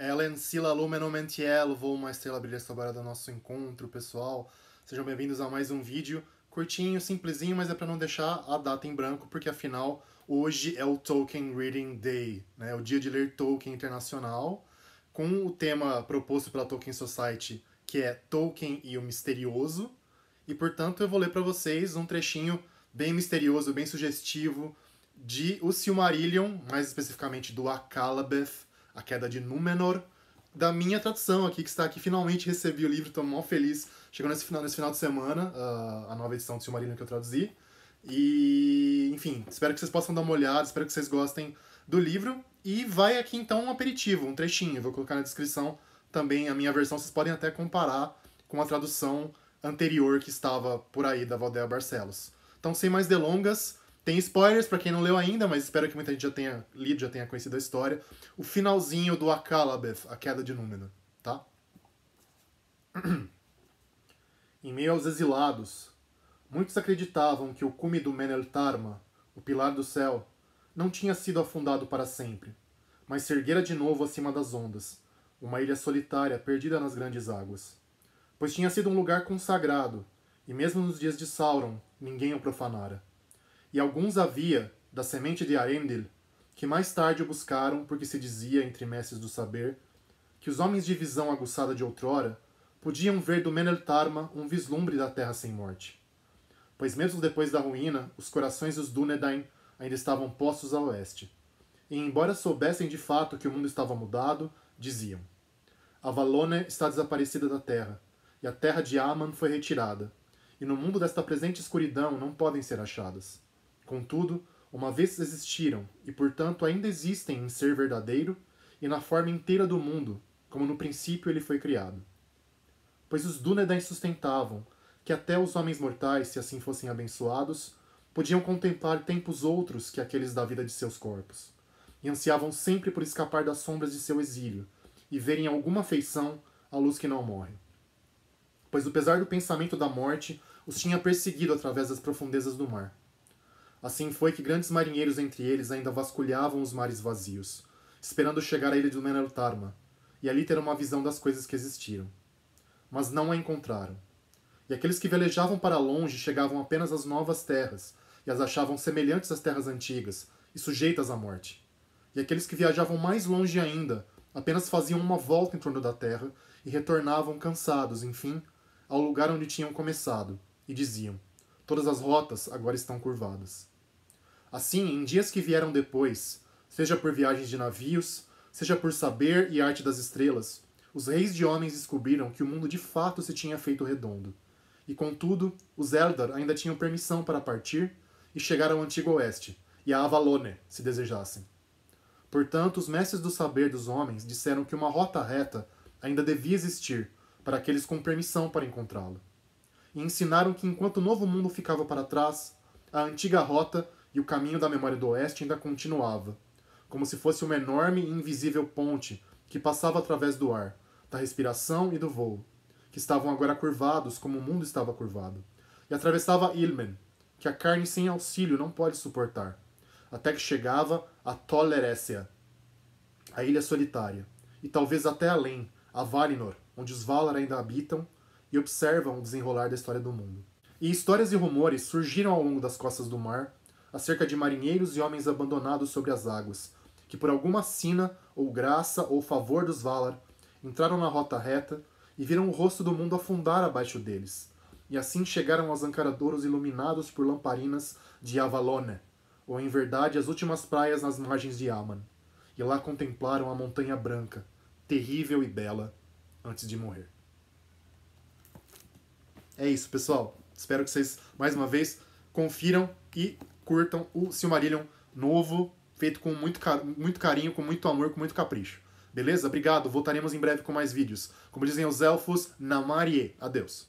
Ellen, Sila, meu nome é vou uma estrela brilha sobre do nosso encontro, pessoal. Sejam bem-vindos a mais um vídeo curtinho, simplesinho, mas é para não deixar a data em branco, porque afinal hoje é o Tolkien Reading Day, né? É o dia de ler Tolkien internacional, com o tema proposto pela Tolkien Society, que é Tolkien e o misterioso. E portanto, eu vou ler para vocês um trechinho bem misterioso, bem sugestivo de O Silmarillion, mais especificamente do Akalabeth a Queda de Númenor, da minha tradução aqui, que está aqui. Finalmente recebi o livro, estou mal feliz. Chegou nesse final, nesse final de semana, uh, a nova edição do Silmarillion que eu traduzi. E, enfim, espero que vocês possam dar uma olhada, espero que vocês gostem do livro. E vai aqui então um aperitivo, um trechinho. Eu vou colocar na descrição também a minha versão. Vocês podem até comparar com a tradução anterior que estava por aí da Valdéia Barcelos. Então, sem mais delongas, tem spoilers para quem não leu ainda, mas espero que muita gente já tenha lido, já tenha conhecido a história. O finalzinho do Akalabeth, a queda de Númenor, tá? em meio aos exilados, muitos acreditavam que o cume do Meneltarma, o Pilar do Céu, não tinha sido afundado para sempre, mas se erguera de novo acima das ondas, uma ilha solitária perdida nas grandes águas. Pois tinha sido um lugar consagrado, e mesmo nos dias de Sauron, ninguém o profanara. E alguns havia, da semente de Arendil, que mais tarde o buscaram, porque se dizia, entre mestres do saber, que os homens de visão aguçada de outrora podiam ver do Meneltarma um vislumbre da terra sem morte. Pois mesmo depois da ruína, os corações dos Dúnedain ainda estavam postos a oeste. E embora soubessem de fato que o mundo estava mudado, diziam: a Avalone está desaparecida da terra, e a terra de Aman foi retirada, e no mundo desta presente escuridão não podem ser achadas. Contudo, uma vez existiram, e portanto ainda existem em ser verdadeiro e na forma inteira do mundo, como no princípio ele foi criado. Pois os Dúnedain sustentavam que até os homens mortais, se assim fossem abençoados, podiam contemplar tempos outros que aqueles da vida de seus corpos, e ansiavam sempre por escapar das sombras de seu exílio e verem alguma feição à luz que não morre. Pois o pesar do pensamento da morte os tinha perseguido através das profundezas do mar. Assim foi que grandes marinheiros entre eles ainda vasculhavam os mares vazios, esperando chegar à ilha do Meneltarma, e ali ter uma visão das coisas que existiram. Mas não a encontraram. E aqueles que velejavam para longe chegavam apenas às novas terras, e as achavam semelhantes às terras antigas, e sujeitas à morte. E aqueles que viajavam mais longe ainda apenas faziam uma volta em torno da terra e retornavam cansados, enfim, ao lugar onde tinham começado, e diziam: Todas as rotas agora estão curvadas. Assim, em dias que vieram depois, seja por viagens de navios, seja por saber e arte das estrelas, os reis de homens descobriram que o mundo de fato se tinha feito redondo. E contudo, os Eldar ainda tinham permissão para partir e chegar ao Antigo Oeste, e a Avalone, se desejassem. Portanto, os mestres do saber dos homens disseram que uma rota reta ainda devia existir para aqueles com permissão para encontrá la E ensinaram que enquanto o novo mundo ficava para trás, a antiga rota e o caminho da memória do oeste ainda continuava, como se fosse uma enorme e invisível ponte que passava através do ar, da respiração e do voo, que estavam agora curvados como o mundo estava curvado, e atravessava Ilmen, que a carne sem auxílio não pode suportar, até que chegava a Tolerécia, a ilha solitária, e talvez até além, a Valinor, onde os Valar ainda habitam e observam o desenrolar da história do mundo. E histórias e rumores surgiram ao longo das costas do mar acerca de marinheiros e homens abandonados sobre as águas, que por alguma sina, ou graça, ou favor dos Valar, entraram na rota reta e viram o rosto do mundo afundar abaixo deles, e assim chegaram aos ancaradouros iluminados por lamparinas de Avalone, ou em verdade as últimas praias nas margens de Aman, e lá contemplaram a Montanha Branca, terrível e bela, antes de morrer. É isso, pessoal. Espero que vocês, mais uma vez, confiram e curtam o Silmarillion novo, feito com muito, car muito carinho, com muito amor, com muito capricho. Beleza? Obrigado, voltaremos em breve com mais vídeos. Como dizem os elfos, Namarie. Adeus.